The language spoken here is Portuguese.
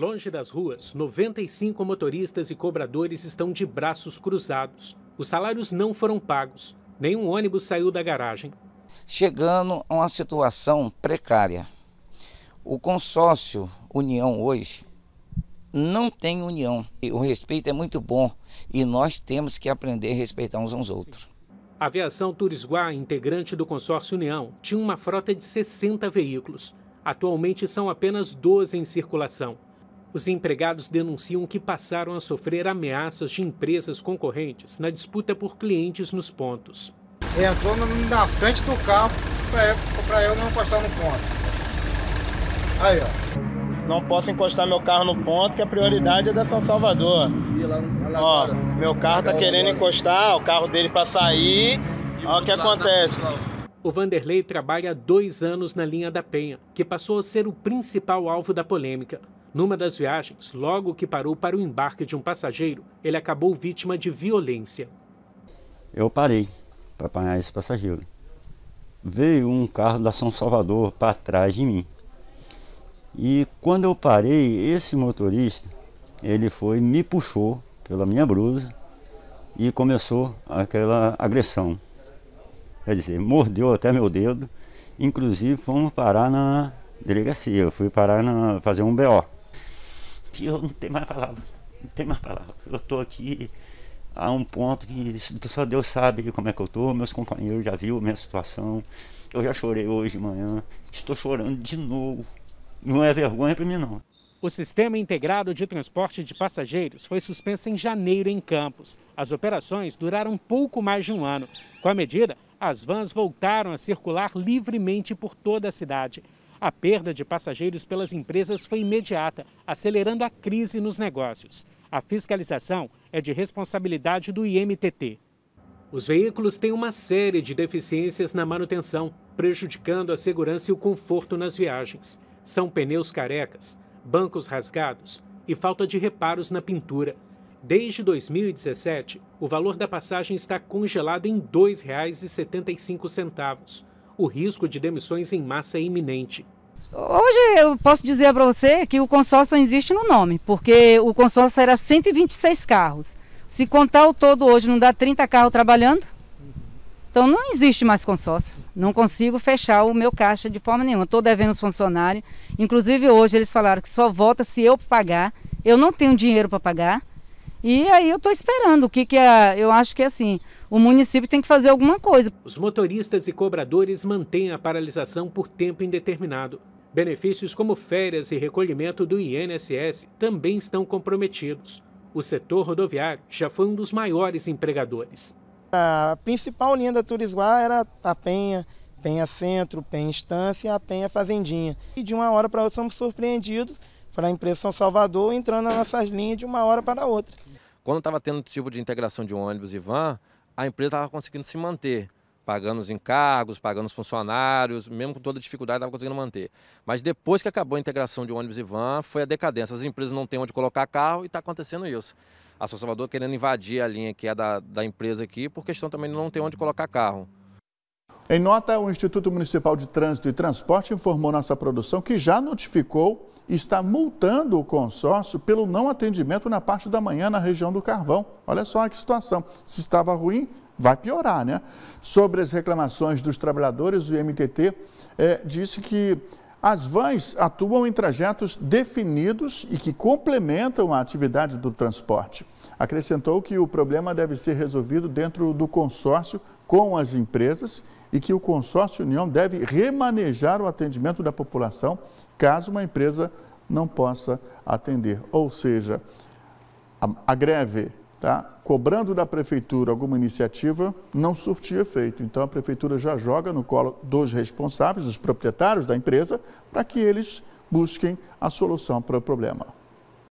Longe das ruas, 95 motoristas e cobradores estão de braços cruzados. Os salários não foram pagos. Nenhum ônibus saiu da garagem. Chegando a uma situação precária. O consórcio União hoje não tem união. O respeito é muito bom e nós temos que aprender a respeitar uns aos outros. A aviação Turisguá, integrante do consórcio União, tinha uma frota de 60 veículos. Atualmente são apenas 12 em circulação. Os empregados denunciam que passaram a sofrer ameaças de empresas concorrentes na disputa por clientes nos pontos. Entrou na frente do carro para eu não encostar no ponto. Aí, ó. Não posso encostar meu carro no ponto, que a prioridade é da São Salvador. Ó, meu carro tá querendo encostar, o carro dele para sair. Olha o que acontece. O Vanderlei trabalha há dois anos na linha da Penha, que passou a ser o principal alvo da polêmica. Numa das viagens, logo que parou para o embarque de um passageiro, ele acabou vítima de violência. Eu parei para apanhar esse passageiro. Veio um carro da São Salvador para trás de mim. E quando eu parei, esse motorista, ele foi, me puxou pela minha blusa e começou aquela agressão. Quer dizer, mordeu até meu dedo. Inclusive fomos parar na delegacia. Eu fui parar na fazer um BO que eu não tenho mais palavra. Não tenho mais palavra. Eu estou aqui a um ponto que só Deus sabe como é que eu estou. meus companheiros já viram a minha situação. Eu já chorei hoje de manhã, estou chorando de novo. Não é vergonha para mim não. O Sistema Integrado de Transporte de Passageiros foi suspenso em janeiro em Campos. As operações duraram pouco mais de um ano. Com a medida, as vans voltaram a circular livremente por toda a cidade. A perda de passageiros pelas empresas foi imediata, acelerando a crise nos negócios. A fiscalização é de responsabilidade do IMTT. Os veículos têm uma série de deficiências na manutenção, prejudicando a segurança e o conforto nas viagens. São pneus carecas, bancos rasgados e falta de reparos na pintura. Desde 2017, o valor da passagem está congelado em R$ 2,75 o risco de demissões em massa é iminente. Hoje eu posso dizer para você que o consórcio existe no nome, porque o consórcio era 126 carros. Se contar o todo hoje, não dá 30 carros trabalhando? Então não existe mais consórcio. Não consigo fechar o meu caixa de forma nenhuma. Estou devendo os funcionários. Inclusive hoje eles falaram que só volta se eu pagar. Eu não tenho dinheiro para pagar. E aí eu estou esperando o que, que é. Eu acho que é assim, o município tem que fazer alguma coisa. Os motoristas e cobradores mantêm a paralisação por tempo indeterminado. Benefícios como férias e recolhimento do INSS também estão comprometidos. O setor rodoviário já foi um dos maiores empregadores. A principal linha da Turisguá era a Penha, Penha Centro, Penha Estância, a Penha Fazendinha. E de uma hora para outra somos surpreendidos para a empresa São Salvador, entrando nas nossas linhas de uma hora para outra. Quando estava tendo tipo de integração de ônibus e van, a empresa estava conseguindo se manter, pagando os encargos, pagando os funcionários, mesmo com toda dificuldade estava conseguindo manter. Mas depois que acabou a integração de ônibus e van, foi a decadência. As empresas não têm onde colocar carro e está acontecendo isso. A São Salvador querendo invadir a linha que é da, da empresa aqui, por questão também de não ter onde colocar carro. Em nota, o Instituto Municipal de Trânsito e Transporte informou nossa produção que já notificou está multando o consórcio pelo não atendimento na parte da manhã na região do Carvão. Olha só que situação. Se estava ruim, vai piorar, né? Sobre as reclamações dos trabalhadores, o MTT é, eh, disse que as vans atuam em trajetos definidos e que complementam a atividade do transporte. Acrescentou que o problema deve ser resolvido dentro do consórcio com as empresas e que o consórcio União deve remanejar o atendimento da população caso uma empresa não possa atender. Ou seja, a, a greve tá? cobrando da prefeitura alguma iniciativa, não surtia efeito. Então a prefeitura já joga no colo dos responsáveis, dos proprietários da empresa, para que eles busquem a solução para o problema.